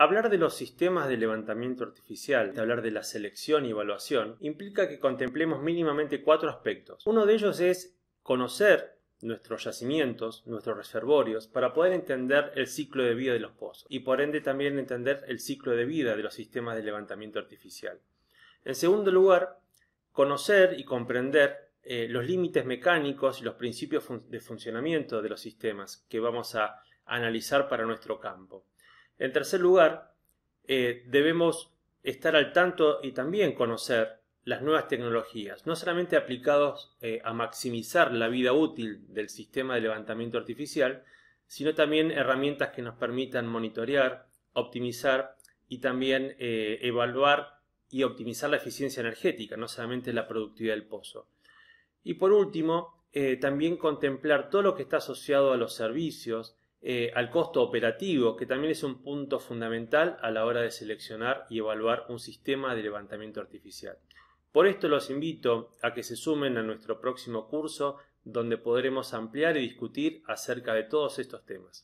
Hablar de los sistemas de levantamiento artificial, de hablar de la selección y evaluación, implica que contemplemos mínimamente cuatro aspectos. Uno de ellos es conocer nuestros yacimientos, nuestros reservorios, para poder entender el ciclo de vida de los pozos y por ende también entender el ciclo de vida de los sistemas de levantamiento artificial. En segundo lugar, conocer y comprender eh, los límites mecánicos y los principios de funcionamiento de los sistemas que vamos a analizar para nuestro campo. En tercer lugar, eh, debemos estar al tanto y también conocer las nuevas tecnologías, no solamente aplicados eh, a maximizar la vida útil del sistema de levantamiento artificial, sino también herramientas que nos permitan monitorear, optimizar y también eh, evaluar y optimizar la eficiencia energética, no solamente la productividad del pozo. Y por último, también contemplar todo lo que está asociado a los servicios, eh, al costo operativo, que también es un punto fundamental a la hora de seleccionar y evaluar un sistema de levantamiento artificial. Por esto los invito a que se sumen a nuestro próximo curso donde podremos ampliar y discutir acerca de todos estos temas.